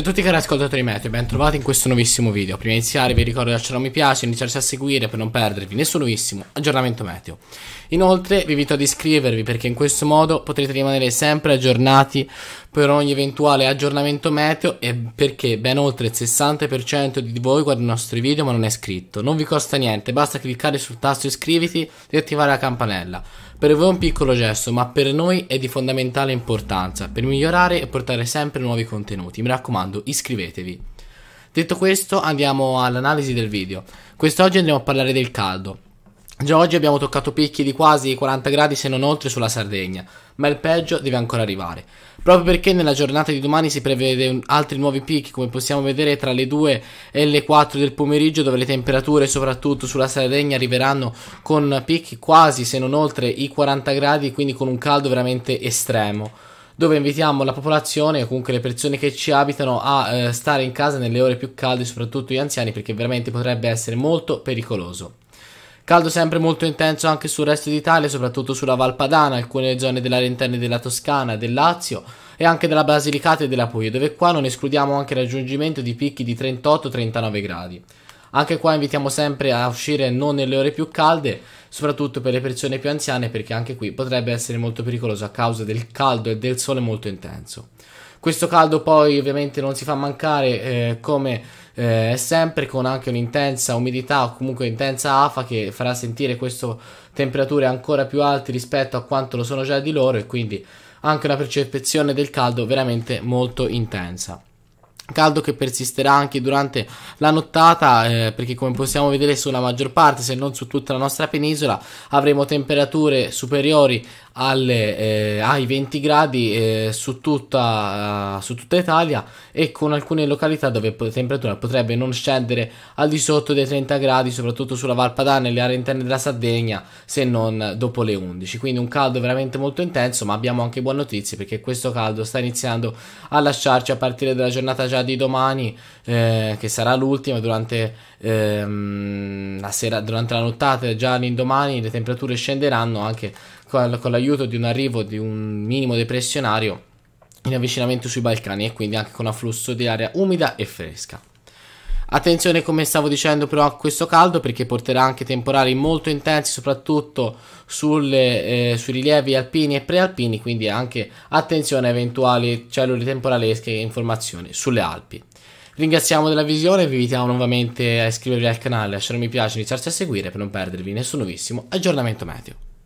Ciao a tutti cari ascoltatori Meteo, ben trovati in questo nuovissimo video. Prima di iniziare vi ricordo di lasciare un mi piace, e iniziare a seguire per non perdervi nessun nuovissimo aggiornamento meteo. Inoltre vi invito ad iscrivervi perché in questo modo potrete rimanere sempre aggiornati per ogni eventuale aggiornamento meteo e perché ben oltre il 60% di voi guarda i nostri video ma non è iscritto. Non vi costa niente, basta cliccare sul tasto iscriviti e attivare la campanella. Per voi è un piccolo gesto, ma per noi è di fondamentale importanza per migliorare e portare sempre nuovi contenuti. Mi raccomando, iscrivetevi. Detto questo, andiamo all'analisi del video. Quest'oggi andremo a parlare del caldo. Già oggi abbiamo toccato picchi di quasi 40 gradi se non oltre sulla Sardegna, ma il peggio deve ancora arrivare proprio perché nella giornata di domani si prevede un, altri nuovi picchi, come possiamo vedere tra le 2 e le 4 del pomeriggio, dove le temperature soprattutto sulla Sardegna arriveranno con picchi quasi se non oltre i 40 gradi, quindi con un caldo veramente estremo dove invitiamo la popolazione o comunque le persone che ci abitano a eh, stare in casa nelle ore più calde, soprattutto gli anziani, perché veramente potrebbe essere molto pericoloso. Caldo sempre molto intenso anche sul resto d'Italia, soprattutto sulla Valpadana, alcune zone dell'area interna della Toscana, del Lazio e anche della Basilicata e della Puglia, dove qua non escludiamo anche il raggiungimento di picchi di 38-39 gradi. Anche qua invitiamo sempre a uscire non nelle ore più calde, soprattutto per le persone più anziane, perché anche qui potrebbe essere molto pericoloso a causa del caldo e del sole molto intenso. Questo caldo poi ovviamente non si fa mancare eh, come eh, sempre con anche un'intensa umidità o comunque intensa afa che farà sentire queste temperature ancora più alte rispetto a quanto lo sono già di loro e quindi anche una percezione del caldo veramente molto intensa. Caldo che persisterà anche durante la nottata, eh, perché come possiamo vedere sulla maggior parte, se non su tutta la nostra penisola, avremo temperature superiori alle, eh, ai 20 gradi eh, su, tutta, uh, su, tutta, Italia e con alcune località dove la temperatura potrebbe non scendere al di sotto dei 30 gradi, soprattutto sulla Valpadana e le aree interne della Sardegna, se non dopo le 11. Quindi un caldo veramente molto intenso, ma abbiamo anche buone notizie perché questo caldo sta iniziando a lasciarci a partire dalla giornata già di domani, eh, che sarà l'ultima durante ehm, la sera, durante la nottata, già l'indomani le temperature scenderanno anche con, con l'aiuto l'aiuto di un arrivo di un minimo depressionario in avvicinamento sui Balcani e quindi anche con afflusso di aria umida e fresca. Attenzione come stavo dicendo però a questo caldo perché porterà anche temporali molto intensi soprattutto sulle, eh, sui rilievi alpini e prealpini quindi anche attenzione a eventuali cellule temporalesche e informazioni sulle Alpi. Ringraziamo della visione vi invitiamo nuovamente a iscrivervi al canale, lasciare un mi piace, iniziarsi a seguire per non perdervi nessun nuovissimo aggiornamento meteo.